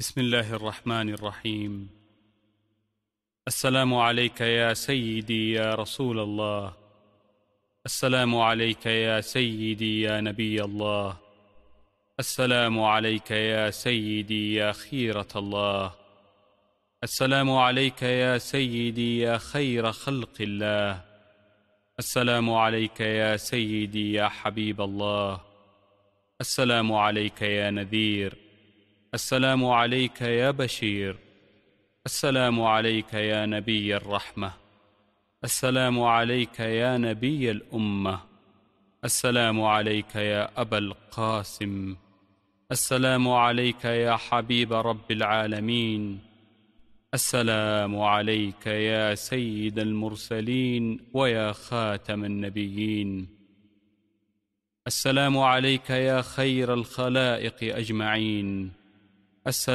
بسم الله الرحمن الرحيم السلام عليك يا سيدي يا رسول الله السلام عليك يا سيدي يا نبي الله السلام عليك يا سيدي يا خيرة الله السلام عليك يا سيدي يا خير خلق الله السلام عليك يا سيدي يا حبيب الله السلام عليك يا نذير السلام عليك يا بشير السلام عليك يا نبي الرحمة السلام عليك يا نبي الأمة السلام عليك يا أبا القاسم السلام عليك يا حبيب رب العالمين السلام عليك يا سيد المرسلين ويا خاتم النبيين السلام عليك يا خير الخلائق أجمعين السلام